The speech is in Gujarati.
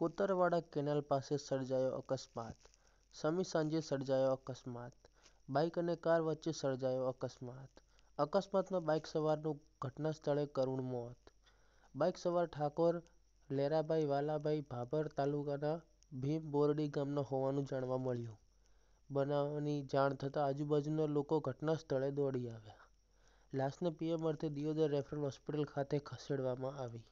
કોતરવાડા કેનાલ પાસે સર્જાયો અકસ્માત સમી સાંજે સર્જાયો અકસ્માત બાઇક અને કાર વચ્ચે સર્જાયો અકસ્માત અકસ્માતમાં બાઇક સવારનું ઘટના સ્થળે કરુણ મોત બાઇક સવાર ઠાકોર લેરાભાઈ વાલાભાઈ ભાભર તાલુકાના ભીમ બોરડી ગામના હોવાનું જાણવા મળ્યું બનાવની જાણ થતાં આજુબાજુના લોકો ઘટના સ્થળે દોડી આવ્યા લાશને પીએમ અર્થે દિયોદર રેફરલ હોસ્પિટલ ખાતે ખસેડવામાં આવી